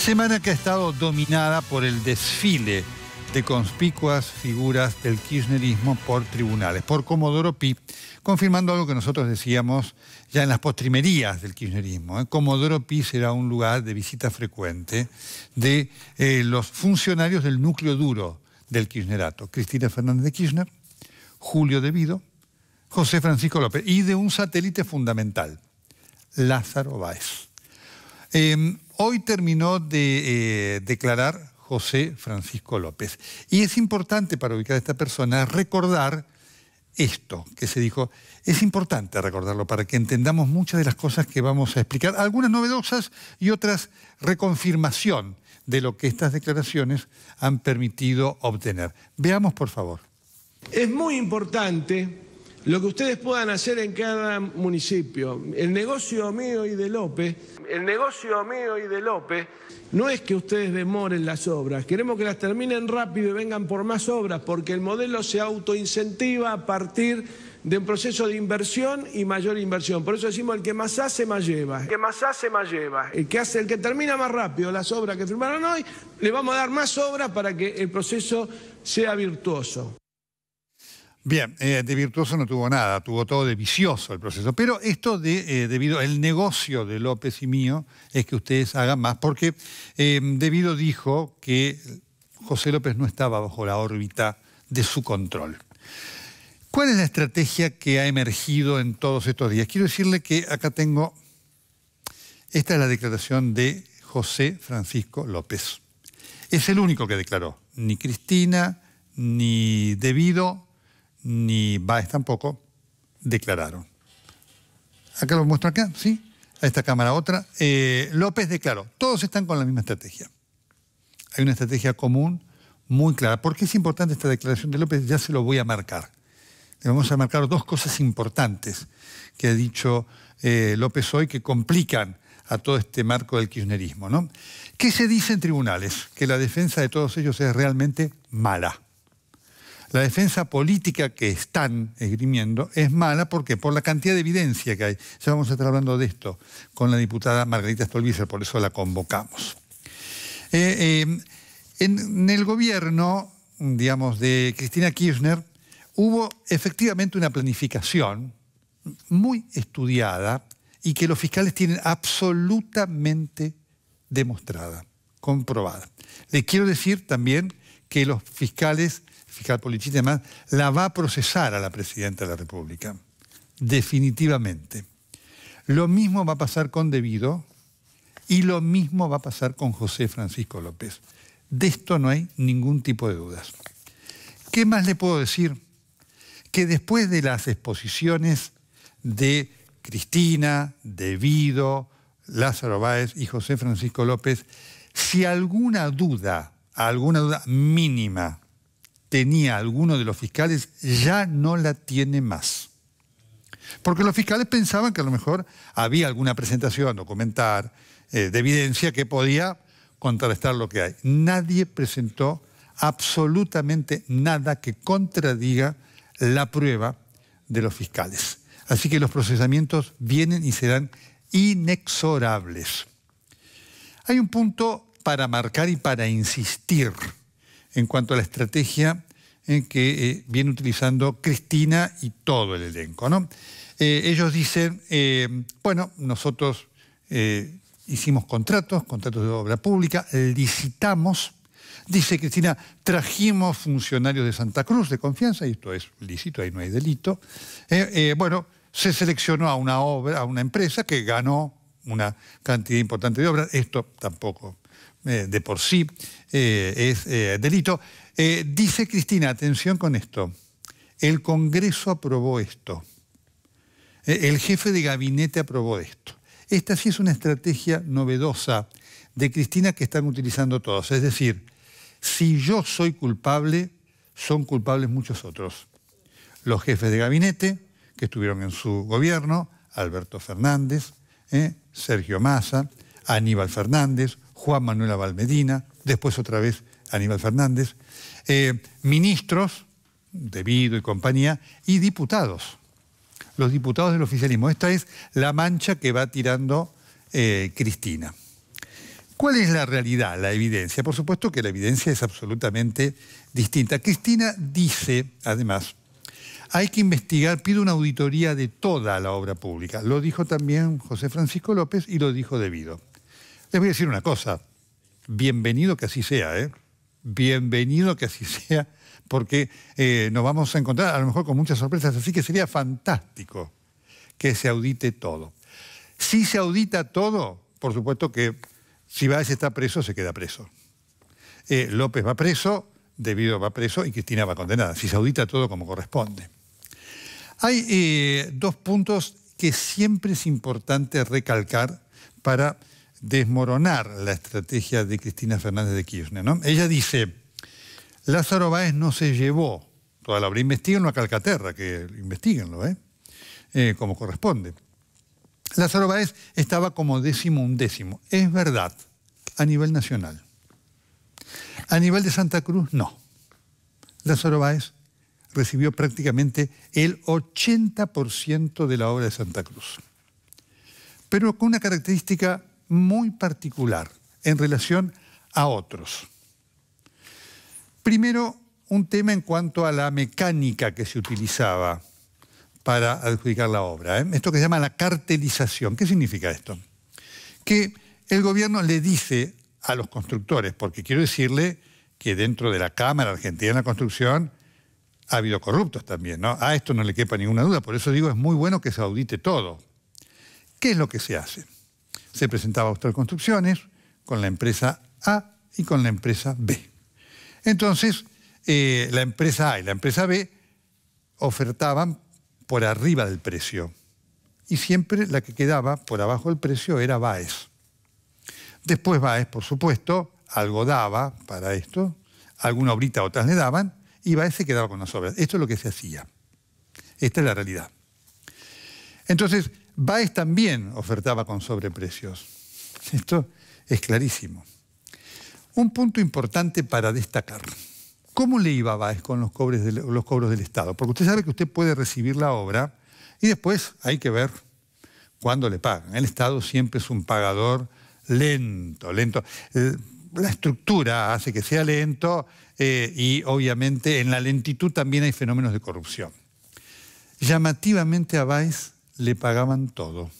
Semana que ha estado dominada por el desfile de conspicuas figuras del kirchnerismo por tribunales, por Comodoro Pi, confirmando algo que nosotros decíamos ya en las postrimerías del kirchnerismo. ¿eh? Comodoro Pi será un lugar de visita frecuente de eh, los funcionarios del núcleo duro del kirchnerato, Cristina Fernández de Kirchner, Julio De Vido, José Francisco López, y de un satélite fundamental, Lázaro Báez. Em, Hoy terminó de eh, declarar José Francisco López. Y es importante para ubicar a esta persona recordar esto que se dijo. Es importante recordarlo para que entendamos muchas de las cosas que vamos a explicar, algunas novedosas y otras reconfirmación de lo que estas declaraciones han permitido obtener. Veamos, por favor. Es muy importante lo que ustedes puedan hacer en cada municipio. El negocio mío y de López, el negocio mío y de López, no es que ustedes demoren las obras, queremos que las terminen rápido y vengan por más obras, porque el modelo se autoincentiva a partir de un proceso de inversión y mayor inversión. Por eso decimos el que más hace más lleva. El que más hace más lleva. El que hace, el que termina más rápido las obras que firmaron hoy, le vamos a dar más obras para que el proceso sea virtuoso. Bien, eh, de virtuoso no tuvo nada, tuvo todo de vicioso el proceso. Pero esto de, eh, debido el negocio de López y mío es que ustedes hagan más, porque eh, Debido dijo que José López no estaba bajo la órbita de su control. ¿Cuál es la estrategia que ha emergido en todos estos días? Quiero decirle que acá tengo, esta es la declaración de José Francisco López. Es el único que declaró, ni Cristina, ni Debido, ni Baez tampoco declararon. Acá lo muestro acá, ¿sí? A esta cámara otra. Eh, López declaró, todos están con la misma estrategia. Hay una estrategia común muy clara. ¿Por qué es importante esta declaración de López? Ya se lo voy a marcar. Le vamos a marcar dos cosas importantes que ha dicho eh, López hoy que complican a todo este marco del kirchnerismo. ¿no? ¿Qué se dice en tribunales? Que la defensa de todos ellos es realmente mala. La defensa política que están esgrimiendo es mala porque por la cantidad de evidencia que hay. Ya vamos a estar hablando de esto con la diputada Margarita Stolbizer, por eso la convocamos. Eh, eh, en, el gobierno, digamos, de Cristina Kirchner, hubo efectivamente una planificación muy estudiada y que los fiscales tienen absolutamente demostrada, comprobada. Les quiero decir también que los fiscales fiscal Polichita y demás, la va a procesar a la presidenta de la República, definitivamente. Lo mismo va a pasar con Debido y lo mismo va a pasar con José Francisco López. De esto no hay ningún tipo de dudas. ¿Qué más le puedo decir? Que después de las exposiciones de Cristina, Debido, Lázaro Báez y José Francisco López, si alguna duda, alguna duda mínima tenía alguno de los fiscales ya no la tiene más. Porque los fiscales pensaban que a lo mejor había alguna presentación, ...o eh, de evidencia que podía contrarrestar lo que hay. Nadie presentó absolutamente nada que contradiga la prueba de los fiscales. Así que los procesamientos vienen y serán inexorables. Hay un punto para marcar y para insistir en cuanto a la estrategia en que eh, viene utilizando Cristina y todo el elenco. ¿no? Eh, ellos dicen, eh, bueno, nosotros hicimos contratos, contratos de obra pública, licitamos, dice Cristina, trajimos funcionarios de Santa Cruz de confianza, y esto es lícito, ahí no hay delito, bueno, se seleccionó a una obra, a una empresa que ganó una cantidad importante de obras, esto tampoco eh, de por sí eh, es eh, delito. dice Cristina, atención con esto, el Congreso aprobó esto, el jefe de gabinete aprobó esto. Esta sí es una estrategia novedosa de Cristina que están utilizando todos. Es decir, si yo soy culpable, son culpables muchos otros. Los jefes de gabinete que estuvieron en su gobierno, Alberto Fernández, Sergio Massa, Aníbal Fernández, Juan Manuel Valmedina, después otra vez Aníbal Fernández, eh, ministros, Debido y compañía, y diputados, los diputados del oficialismo. Esta es la mancha que va tirando eh, Cristina. ¿Cuál es la realidad, la evidencia? Por supuesto que la evidencia es absolutamente distinta. Cristina dice, además, hay que investigar, pide una auditoría de toda la obra pública. Lo dijo también José Francisco López y lo dijo Debido. Les voy a decir una cosa, bienvenido que así sea, ¿eh? bienvenido que así sea, porque eh, nos vamos a encontrar a lo mejor con muchas sorpresas, así que sería fantástico que se audite todo. Si se audita todo, por supuesto que si Báez está preso, se queda preso. Eh, López va preso, Debido va preso y Cristina va condenada, si se audita todo como corresponde. Hay eh, dos puntos que siempre es importante recalcar para desmoronar la estrategia de Cristina Fernández de Kirchner. Ella dice, Lázaro Báez no se llevó toda la obra. investiguenlo a Calcaterra, que investiguenlo, ¿eh? Eh, como corresponde. Lázaro Báez estaba como décimo undécimo. Es verdad, a nivel nacional. A nivel de Santa Cruz, no. Lázaro Báez recibió prácticamente el 80% de la obra de Santa Cruz. Pero con una característica muy particular en relación a otros. Primero, un tema en cuanto a la mecánica que se utilizaba para adjudicar la obra. ¿eh? Esto que se llama la cartelización. ¿Qué significa esto? Que el gobierno le dice a los constructores, porque quiero decirle que dentro de la Cámara Argentina de la Construcción ha habido corruptos también, ¿no? A esto no le quepa ninguna duda, por eso digo, es muy bueno que se audite todo. ¿Qué es lo que se hace? Se presentaba otras Construcciones con la empresa A y con la empresa B. Entonces, eh, la empresa A y la empresa B ofertaban por arriba del precio. Y siempre la que quedaba por abajo del precio era Baez. Después Baez, por supuesto, algo daba para esto, alguna obrita otras le daban, y Baez se quedaba con las obras. Esto es lo que se hacía. Esta es la realidad. Entonces, Baez también ofertaba con sobreprecios. Esto es clarísimo. Un punto importante para destacar. ¿Cómo le iba a Baez con los, los cobros del Estado? Porque usted sabe que usted puede recibir la obra y después hay que ver cuándo le pagan. El Estado siempre es un pagador lento, lento. Eh, la estructura hace que sea lento eh, y obviamente en la lentitud también hay fenómenos de corrupción. Llamativamente a Baez le pagaban todo.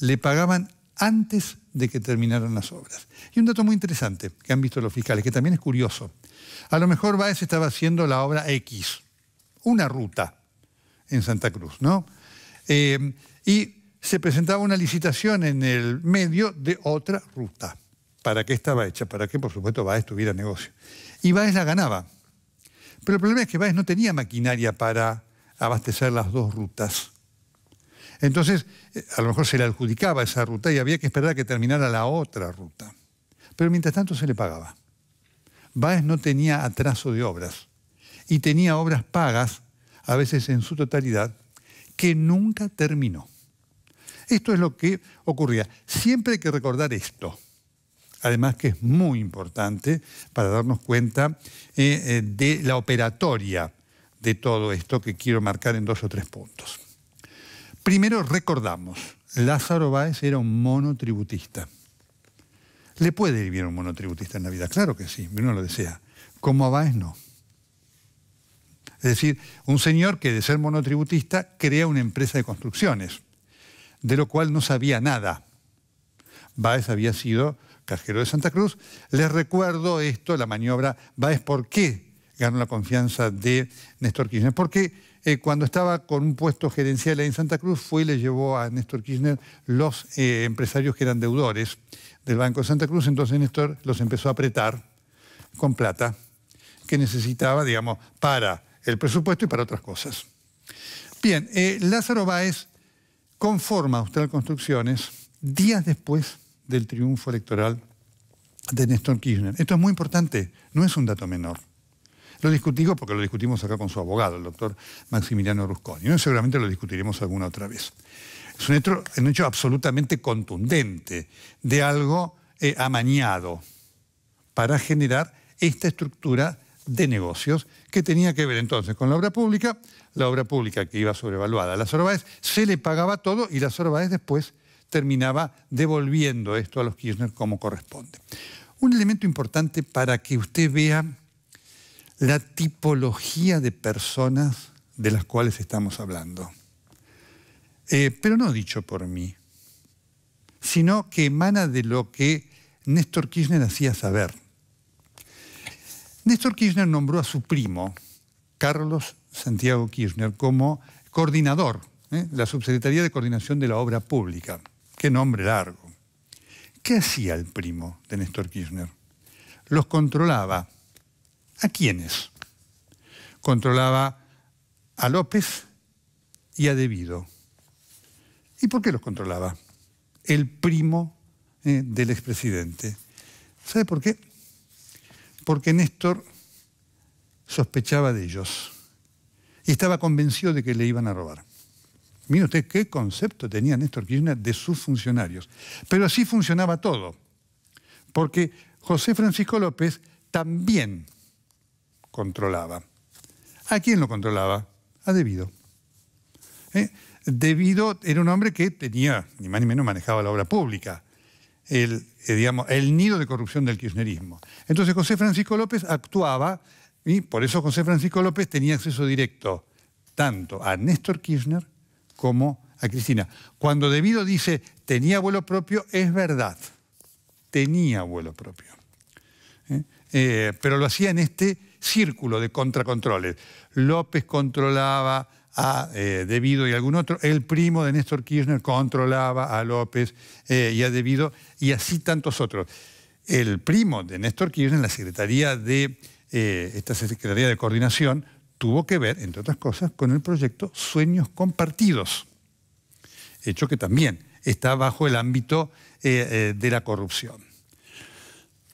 Le pagaban antes de que terminaran las obras. Y un dato muy interesante que han visto los fiscales, que también es curioso. A lo mejor Báez estaba haciendo la obra X, una ruta en Santa Cruz, ¿no? Eh, y se presentaba una licitación en el medio de otra ruta. ¿Para qué estaba hecha? Para que, por supuesto, Báez tuviera negocio. Y Báez la ganaba. Pero el problema es que Báez no tenía maquinaria para abastecer las dos rutas. Entonces, eh, a lo mejor se le adjudicaba esa ruta y había que esperar a que terminara la otra ruta. Pero mientras tanto se le pagaba. Báez no tenía atraso de obras y tenía obras pagas, a veces en su totalidad, que nunca terminó. Esto es lo que ocurría. Siempre hay que recordar esto. Además que es muy importante para darnos cuenta eh, eh, de la operatoria de todo esto que quiero marcar en dos o tres puntos. Primero recordamos, Lázaro Báez era un monotributista. ¿Le puede vivir un monotributista en la vida? Claro que sí, uno lo desea. ¿Cómo a Báez no. Es decir, un señor que de ser monotributista crea una empresa de construcciones, de lo cual no sabía nada. Báez había sido cajero de Santa Cruz. Les recuerdo esto, la maniobra Báez, ¿por qué ganó la confianza de Néstor Kirchner? Porque eh, cuando estaba con un puesto gerencial en Santa Cruz, fue y le llevó a Néstor Kirchner los eh, empresarios que eran deudores del Banco de Santa Cruz, entonces Néstor los empezó a apretar con plata que necesitaba, digamos, para el presupuesto y para otras cosas. Bien, eh, Lázaro Báez conforma Austral Construcciones días después del triunfo electoral de Néstor Kirchner. Esto es muy importante, no es un dato menor. Lo discutimos porque lo discutimos acá con su abogado, el doctor Maximiliano Rusconi. Seguramente lo discutiremos alguna otra vez. Es un hecho, absolutamente contundente de algo eh, amañado para generar esta estructura de negocios que tenía que ver entonces con la obra pública, la obra pública que iba sobrevaluada. A las Orbaez se le pagaba todo y las Orbaez después terminaba devolviendo esto a los Kirchner como corresponde. Un elemento importante para que usted vea la tipología de personas de las cuales estamos hablando. Eh, pero no dicho por mí, sino que emana de lo que Néstor Kirchner hacía saber. Néstor Kirchner nombró a su primo, Carlos Santiago Kirchner, como coordinador ¿eh? la Subsecretaría de Coordinación de la Obra Pública. Qué nombre largo. ¿Qué hacía el primo de Néstor Kirchner? Los controlaba ¿A quiénes? Controlaba a López y a Debido. ¿Y por qué los controlaba? El primo eh, del expresidente. ¿Sabe por qué? Porque Néstor sospechaba de ellos y estaba convencido de que le iban a robar. Mire usted qué concepto tenía Néstor Kirchner de sus funcionarios. Pero así funcionaba todo, porque José Francisco López también controlaba. ¿A quién lo controlaba? A Debido. ¿Eh? Debido era un hombre que tenía, ni más ni menos, manejaba la obra pública, el, eh, digamos, el nido de corrupción del kirchnerismo. Entonces José Francisco López actuaba, y por eso José Francisco López tenía acceso directo tanto a Néstor Kirchner como a Cristina. Cuando Debido dice tenía vuelo propio, es verdad, tenía vuelo propio. Eh, eh, pero lo hacía en este círculo de contracontroles. López controlaba a eh, Debido y algún otro, el primo de Néstor Kirchner controlaba a López eh, y a Debido, y así tantos otros. El primo de Néstor Kirchner, la Secretaría de, eh, esta Secretaría de Coordinación, tuvo que ver, entre otras cosas, con el proyecto Sueños Compartidos, hecho que también está bajo el ámbito de la corrupción.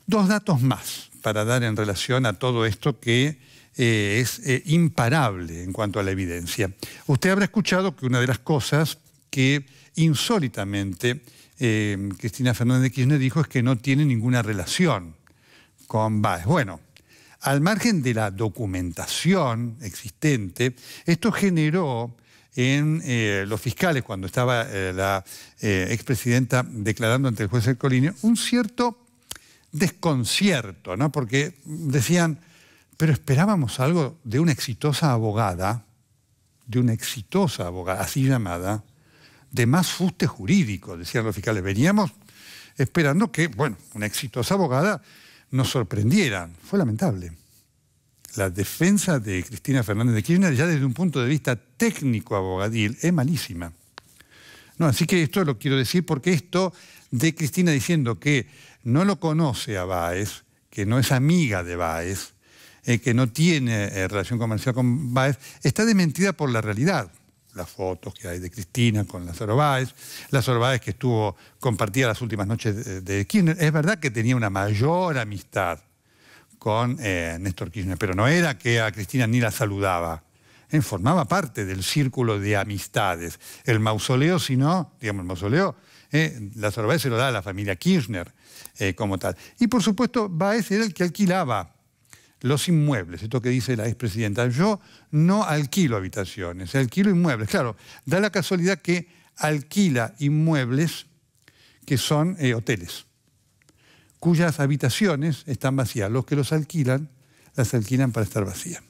Dos datos más para dar en relación a todo esto que eh, es eh, imparable en cuanto a la evidencia. Usted habrá escuchado que una de las cosas que insólitamente eh, Cristina Fernández de Kirchner dijo es que no tiene ninguna relación con Baez. Bueno, al margen de la documentación existente, esto generó en los fiscales, cuando estaba la expresidenta declarando ante el juez Ercolini, un cierto desconcierto, ¿no? porque decían, pero esperábamos algo de una exitosa abogada, de una exitosa abogada, así llamada, de más fuste jurídico, decían los fiscales. Veníamos esperando que, bueno, una exitosa abogada nos sorprendiera. Fue lamentable. La defensa de Cristina Fernández de Kirchner, ya desde un punto de vista técnico-abogadil, es malísima. No, así que esto lo quiero decir porque esto de Cristina diciendo que no lo conoce a Baez, que no es amiga de Baez, eh, que no tiene eh, relación comercial con Baez, está desmentida por la realidad. Las fotos que hay de Cristina con Lázaro Baez, Lázaro Baez que estuvo compartida las últimas noches de, Kirchner. Es verdad que tenía una mayor amistad con eh, Néstor Kirchner, pero no era que a Cristina ni la saludaba formaba parte del círculo de amistades. El mausoleo, si no, digamos, el mausoleo ¿eh? la se lo da la familia Kirchner eh, como tal. Y por supuesto, Baez era el que alquilaba los inmuebles, esto que dice la expresidenta. Yo no alquilo habitaciones, alquilo inmuebles. Claro, da la casualidad que alquila inmuebles que son eh, hoteles, cuyas habitaciones están vacías. Los que los alquilan, las alquilan para estar vacías.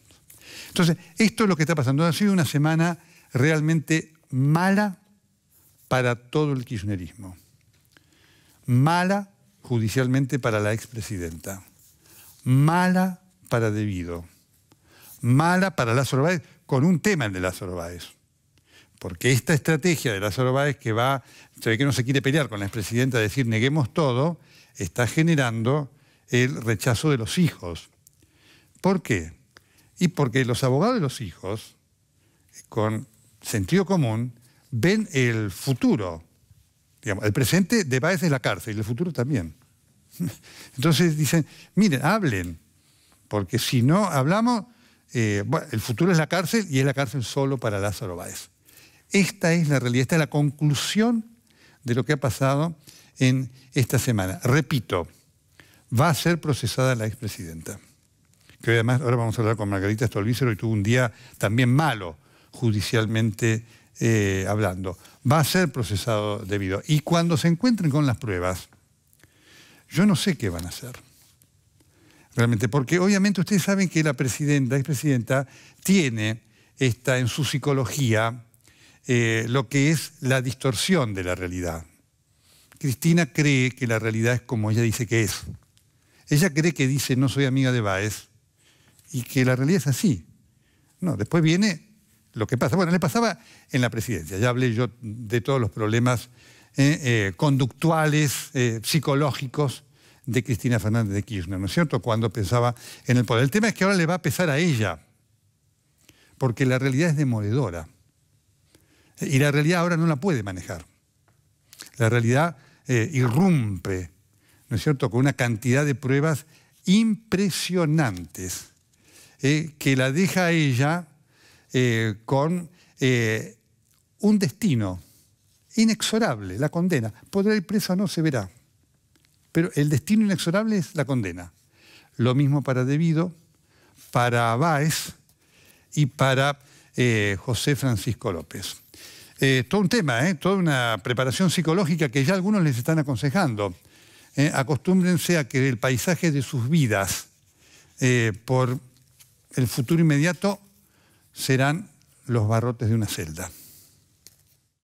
Entonces, esto es lo que está pasando. Ha sido una semana realmente mala para todo el kirchnerismo. Mala judicialmente para la expresidenta. Mala para Debido. Mala para las Orbaez, con un tema el de las Orbaez. Porque esta estrategia de las Orbaez que va, se ve que no se quiere pelear con la expresidenta, decir neguemos todo, está generando el rechazo de los hijos. ¿Por qué? Y porque los abogados de los hijos, con sentido común, ven el futuro. Digamos, el presente de Baez es la cárcel, y el futuro también. Entonces dicen, miren, hablen, porque si no hablamos, eh, el futuro es la cárcel y es la cárcel solo para Lázaro Báez. Esta es la realidad, esta es la conclusión de lo que ha pasado en esta semana. Repito, va a ser procesada la expresidenta, que además ahora vamos a hablar con Margarita Stolbícero y tuvo un día también malo judicialmente eh, hablando, va a ser procesado debido. Y cuando se encuentren con las pruebas, yo no sé qué van a hacer. Realmente, porque obviamente ustedes saben que la presidenta, expresidenta, tiene esta, en su psicología eh, lo que es la distorsión de la realidad. Cristina cree que la realidad es como ella dice que es. Ella cree que dice no soy amiga de Baez y que la realidad es así. No, después viene lo que pasa. Bueno, le pasaba en la presidencia. Ya hablé yo de todos los problemas eh, eh, conductuales, eh, psicológicos de Cristina Fernández de Kirchner, ¿no es cierto?, cuando pensaba en el poder. El tema es que ahora le va a pesar a ella, porque la realidad es demoledora. Y la realidad ahora no la puede manejar. La realidad irrumpe, ¿no es cierto?, con una cantidad de pruebas impresionantes que la deja a ella eh, con eh, un destino inexorable, la condena. Podrá ir preso o no, se verá. Pero el destino inexorable es la condena. Lo mismo para Devido, para Báez y para eh, José Francisco López. todo un tema, toda una preparación psicológica que ya algunos les están aconsejando. acostúmbrense a que el paisaje de sus vidas por el futuro inmediato serán los barrotes de una celda.